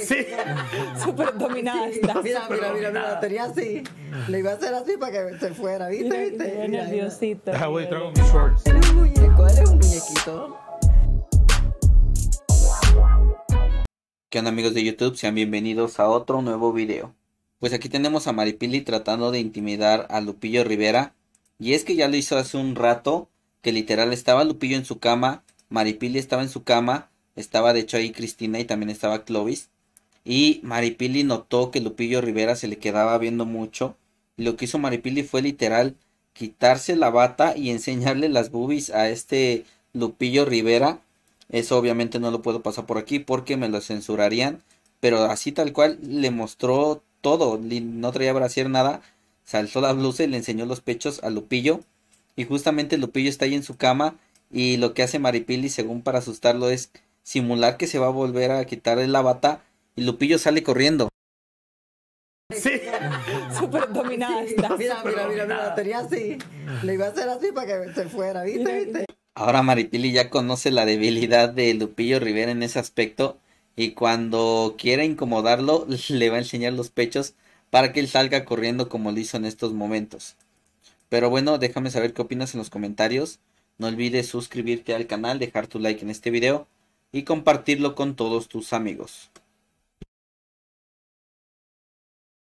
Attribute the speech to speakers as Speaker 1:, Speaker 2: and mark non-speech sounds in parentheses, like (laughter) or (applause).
Speaker 1: Sí. (laughs) Súper dominada. Mira, mira, mira, mira, lo tenía así. Le iba a hacer así para que se fuera, ¿viste? Mira, ¿viste? Mira, nerviosito. voy, traigo mis shorts. Eres un muñeco, eres un muñequito.
Speaker 2: ¿Qué onda amigos de YouTube? Sean bienvenidos a otro nuevo video. Pues aquí tenemos a Maripili tratando de intimidar a Lupillo Rivera. Y es que ya lo hizo hace un rato, que literal estaba Lupillo en su cama, Maripili estaba en su cama, estaba de hecho ahí Cristina y también estaba Clovis y Maripili notó que Lupillo Rivera se le quedaba viendo mucho. lo que hizo Maripili fue literal quitarse la bata y enseñarle las boobies a este Lupillo Rivera. Eso obviamente no lo puedo pasar por aquí porque me lo censurarían. Pero así tal cual le mostró todo. No traía brasier nada. Saltó la blusa y le enseñó los pechos a Lupillo. Y justamente Lupillo está ahí en su cama. Y lo que hace Maripili, según para asustarlo, es simular que se va a volver a quitarle la bata y Lupillo sale corriendo. Sí.
Speaker 1: (laughs) Súper dominada Mira, mira, mira, mira, tenía así. Le iba a hacer así para que se fuera, ¿viste? ¿viste?
Speaker 2: Ahora Maripili ya conoce la debilidad de Lupillo Rivera en ese aspecto y cuando quiera incomodarlo (laughs) le va a enseñar los pechos para que él salga corriendo como lo hizo en estos momentos. Pero bueno, déjame saber qué opinas en los comentarios. No olvides suscribirte al canal, dejar tu like en este video y compartirlo con todos tus amigos.